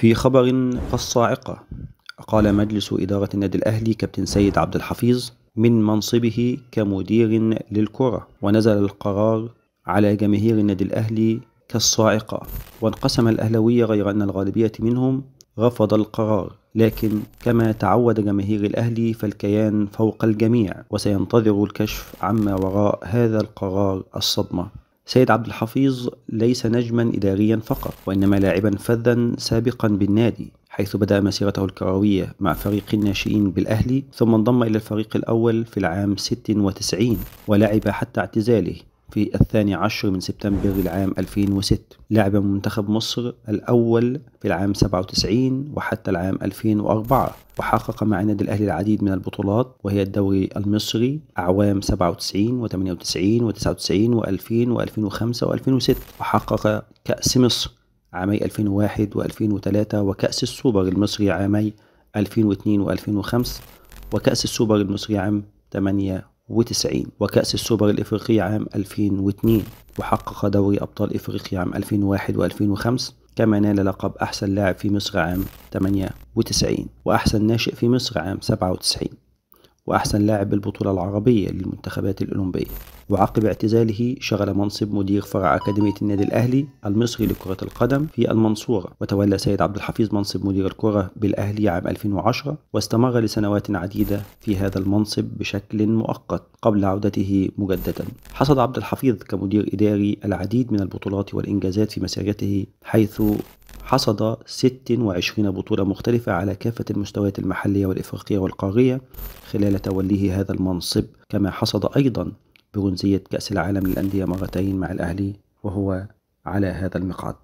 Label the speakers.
Speaker 1: في خبر كالصاعقة قال مجلس إدارة النادي الأهلي كابتن سيد عبد الحفيظ من منصبه كمدير للكرة ونزل القرار على جماهير النادي الأهلي كالصاعقة وانقسم الأهلوية غير أن الغالبية منهم رفض القرار لكن كما تعود جماهير الأهلي فالكيان فوق الجميع وسينتظر الكشف عما وراء هذا القرار الصدمة سيد عبد الحفيظ ليس نجما إداريا فقط وإنما لاعبا فذا سابقا بالنادي حيث بدأ مسيرته الكروية مع فريق الناشئين بالأهلي ثم انضم إلى الفريق الأول في العام 96 ولعب حتى اعتزاله في الثاني عشر من سبتمبر العام 2006 لعب منتخب مصر الأول في العام 97 وحتى العام 2004 وحقق مع النادي الأهلي العديد من البطولات وهي الدوري المصري أعوام 97 و98 و99 و2000 و2005 و2006 وحقق كأس مصر عامي 2001 و2003 وكأس السوبر المصري عامي 2002 و2005 وكأس السوبر المصري عام 8 1990 وكأس السوبر الإفريقي عام 2002 وحقق دوري أبطال إفريقيا عام 2001 و2005 كما نال لقب أحسن لاعب في مصر عام 98 وأحسن ناشئ في مصر عام 97 وأحسن لاعب بالبطولة العربية للمنتخبات الأولمبية وعقب اعتزاله شغل منصب مدير فرع أكاديمية النادي الأهلي المصري لكرة القدم في المنصورة وتولى سيد عبد الحفيظ منصب مدير الكرة بالأهلي عام 2010 واستمر لسنوات عديدة في هذا المنصب بشكل مؤقت قبل عودته مجددا حصد عبد الحفيظ كمدير إداري العديد من البطولات والإنجازات في مسيرته حيث حصد 26 بطولة مختلفة على كافة المستويات المحلية والإفريقية والقارية خلال توليه هذا المنصب كما حصد أيضا برونزية كأس العالم للأندية مرتين مع الأهلي وهو على هذا المقعد